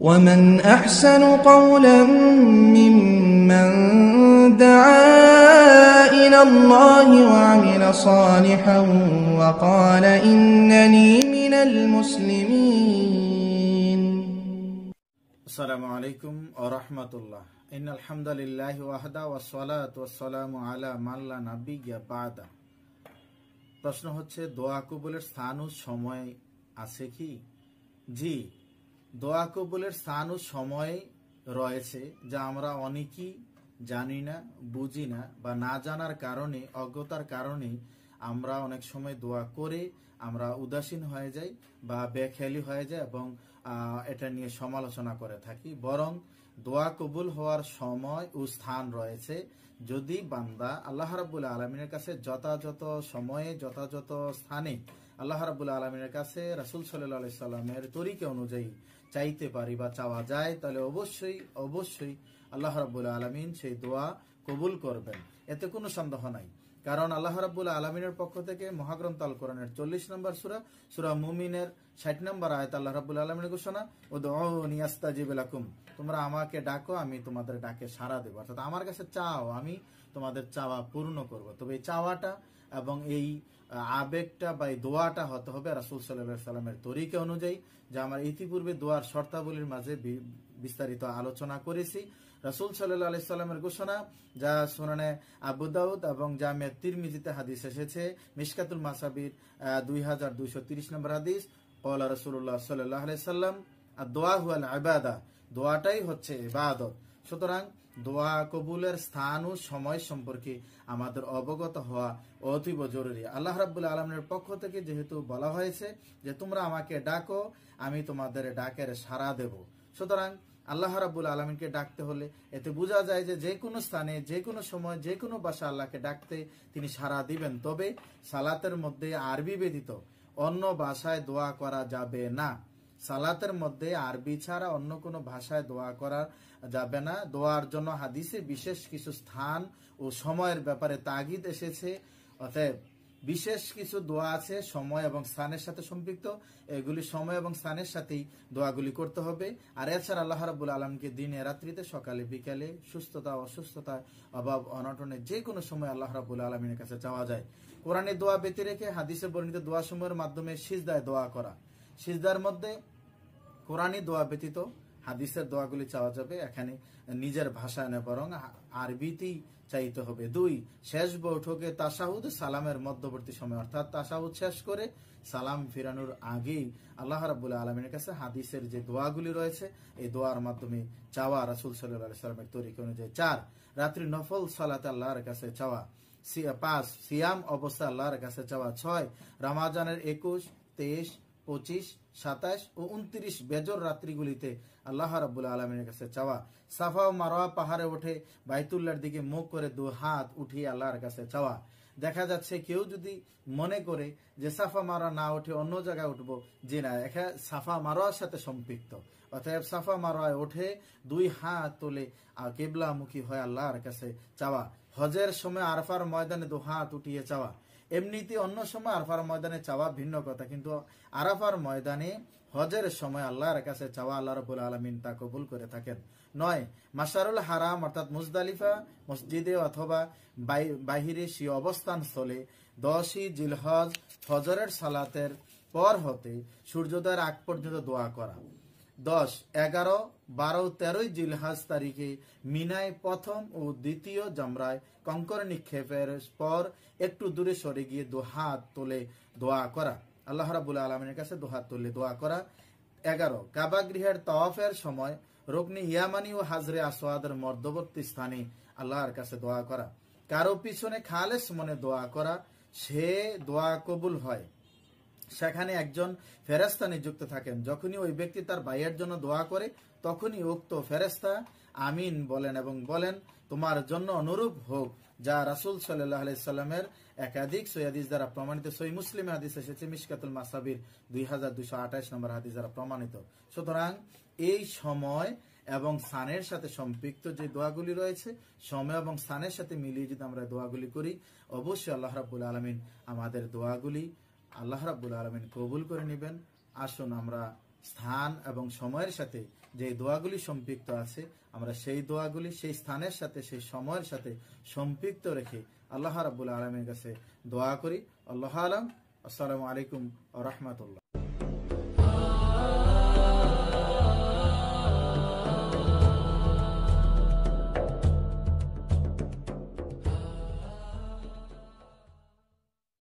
ومن أحسن قولا ممن دعا إلى الله وعمل صالحا وقال إنني من المسلمين السلام عليكم ورحمة الله إن الحمد لله وحدا والصلاة والسلام على من لا نبي بعده প্রশ্ন হচ্ছে দোয়া কবুলের স্থান ও সময় আছে কি জি দোয়া কবুলের স্থান ও সময় রয়েছে যা আমরা অনেকেই জানি না বুঝি না বা না জানার কারণে অজ্ঞতার কারণে আমরা অনেক সময় দোয়া করে আমরা উদাসীন হয়ে যাই বা বেখেয়ালি হয়ে যায় এবং এটা নিয়ে সমালোচনা করে থাকি বরং দোয়া কবুল হওয়ার সময় ও স্থান রয়েছে যদি বান্দা আল্লাহ রাবুল আলমিনের কাছে যথাযথ সময়ে যথাযথ স্থানে আল্লাহ রাবুল আলমের কাছে রাসুল সাল্লাহ সাল্লামের তরিকে অনুযায়ী চাইতে পারি বা চাওয়া যায় তাহলে অবশ্যই অবশ্যই আল্লাহ রাবুল আলমিন সেই দোয়া কবুল করবেন এতে কোনো সন্দেহ নাই কারণ আল্লাহ রাবুল আলমিনের পক্ষ থেকে মহাগ্রন্থ আল কোরআনের চল্লিশ নম্বর সুরা সুরা মুমিনের ষাট নম্বর আয়ত আল্লাহ রাবুল আলমিন ঘোষণা ও দিয়াস্তাজিবাকুম তোমরা আমাকে ডাকো আমি তোমাদের ডাকে সাড়া দেবো অর্থাৎ আমার কাছে চাও আমি তোমাদের চাওয়া পূর্ণ করব তবে এই চাওয়াটা এবং এই আবেগটা বা এই দোয়াটা হতে হবে রাসুল সাল্লাহ সাল্লামের তরিকে অনুযায়ী যা আমার ইতিপূর্বে দোয়ার শর্তাবলীর মাঝে বিস্তারিত আলোচনা করেছি রাসুল সাল্লাহ আলাইসাল্লামের সাল্লামের ঘোষণা যা সোনানে আবুদাউদ এবং জামে তিরমিজিতে হাদিস এসেছে মিসকাতুল মাসাবির দুই হাজার দুইশো তিরিশ নম্বর হাদিস কলা রসুল্লাহ সাল্লাহ সাল্লাম আর দোয়া হুয়াল আবাদা দোয়াটাই হচ্ছে ইবাদত সুতরাং দোয়া কবুলের স্থান ও সময় সম্পর্কে আমাদের অবগত হওয়া অতীব জরুরি আল্লাহ রাবুল্লাহ আলমের পক্ষ থেকে যেহেতু বলা হয়েছে যে তোমরা আমাকে ডাকো আমি তোমাদের ডাকের সাড়া দেব সুতরাং আল্লাহ রাবুল আলমীকে ডাকতে হলে এতে বোঝা যায় যে যে কোনো স্থানে যে কোনো সময় যে কোনো বাসা আল্লাহকে ডাকতে তিনি সারা দিবেন তবে সালাতের মধ্যে আরবি ব্যতীত অন্য ভাষায় দোয়া করা যাবে না সালাতের মধ্যে আরবি ছাড়া অন্য কোনো ভাষায় দোয়া করা যাবে না দোয়ার জন্য হাদিসে বিশেষ কিছু স্থান ও সময়ের ব্যাপারে তাগিদ এসেছে অতএব বিশেষ কিছু দোয়া আছে সময় এবং স্থানের সাথে সম্পৃক্ত এগুলি সময় এবং স্থানের সাথেই দোয়াগুলি করতে হবে আর এছাড়া আল্লাহ রাবুল আলমকে দিনে রাত্রিতে সকালে বিকালে সুস্থতা অসুস্থতা অভাব অনটনে যে কোনো সময় আল্লাহ রাবুল আলমিনের কাছে যাওয়া যায় কোরআনে দোয়া বেঁচে রেখে হাদিসে বর্ণিত দোয়া সময়ের মাধ্যমে সিজদায় দোয়া করা সিজদার মধ্যে কোরআনে দোয়া ব্যতীত হাদিসের দোয়াগুলি চাওয়া যাবে এখানে নিজের ভাষায় না বরং আরবিতেই চাইতে হবে দুই শেষ বৈঠকে তাসাহুদ সালামের মধ্যবর্তী সময় অর্থাৎ তাসাহুদ শেষ করে সালাম ফিরানোর আগেই আল্লাহ রাবুল আলমের কাছে হাদিসের যে দোয়াগুলি রয়েছে এই দোয়ার মাধ্যমে চাওয়া রাসুল সাল্লাহ সালামের তৈরি অনুযায়ী চার রাত্রি নফল সালাত আল্লাহর কাছে চাওয়া পাঁচ সিয়াম অবস্থা আল্লাহর কাছে চাওয়া ছয় রামাজানের একুশ তেইশ পঁচিশ সাতাশ ও উনত্রিশ বেজর রাত্রিগুলিতে আল্লাহ রাবুল আলমের কাছে চাওয়া সাফা ও মারোয়া পাহাড়ে ওঠে বাইতুল্লার দিকে মুখ করে দু হাত উঠিয়ে আল্লাহর কাছে চাওয়া দেখা যাচ্ছে কেউ যদি মনে করে যে সাফা মারা না উঠে অন্য জায়গায় উঠবো যে না এখা সাফা মারোয়ার সাথে সম্পৃক্ত অর্থাৎ সাফা মারোয়ায় ওঠে দুই হাত তোলে কেবলামুখী হয় আল্লাহর কাছে চাওয়া হজের সময় আরফার ময়দানে দু হাত উঠিয়ে চাওয়া এমনিতে অন্য সময় আরফার ময়দানে চাওয়া ভিন্ন কথা কিন্তু আরাফার ময়দানে হজের সময় আল্লাহর কাছে চাওয়া আল্লাহ রবুল আলমিন তা কবুল করে থাকেন নয় মাসারুল হারাম অর্থাৎ মুজদালিফা মসজিদে অথবা বাহিরে সে অবস্থান স্থলে দশই জিলহজ হজরের সালাতের পর হতে সূর্যোদয়ের আগ পর্যন্ত দোয়া করা দশ এগারো বারো তেরোই জিলহাজ তারিখে মিনায় প্রথম ও দ্বিতীয় জমরায় কঙ্কর নিক্ষেপের পর একটু দূরে সরে গিয়ে হাত তোলে দোয়া করা আল্লাহ রাবুল আলমের কাছে হাত তোলে দোয়া করা এগারো কাবা গৃহের তওয়াফের সময় রগ্নি ইয়ামানি ও হাজরে আসোয়াদের মধ্যবর্তী স্থানে আল্লাহর কাছে দোয়া করা কারো পিছনে খালেস মনে দোয়া করা সে দোয়া কবুল হয় সেখানে একজন ফেরেস্তা নিযুক্ত থাকেন যখনই ওই ব্যক্তি তার ভাইয়ের জন্য দোয়া করে তখনই উক্ত ফেরেস্তা আমিন বলেন এবং বলেন তোমার জন্য অনুরূপ হোক যা রাসুল সাল্লামের একাধিক সৈয়াদিস দ্বারা প্রমাণিত সই মুসলিম হাদিস এসেছে মিসকাতুল মাসাবির দুই হাজার দুশো আঠাশ নম্বর হাদিস দ্বারা প্রমাণিত সুতরাং এই সময় এবং স্থানের সাথে সম্পৃক্ত যে দোয়াগুলি রয়েছে সময় এবং স্থানের সাথে মিলিয়ে যদি আমরা দোয়াগুলি করি অবশ্যই আল্লাহ রাবুল আলমিন আমাদের দোয়াগুলি আল্লাহ রাবুল আলমিন কবুল করে নেবেন আসুন আমরা স্থান এবং সময়ের সাথে যে দোয়াগুলি সম্পৃক্ত আছে আমরা সেই দোয়াগুলি সেই স্থানের সাথে সেই সময়ের সাথে সম্পৃক্ত রেখে আল্লাহ রাবুল আলমের কাছে দোয়া করি আল্লাহ আলম আসসালামু আলাইকুম রহমতুল্লাহ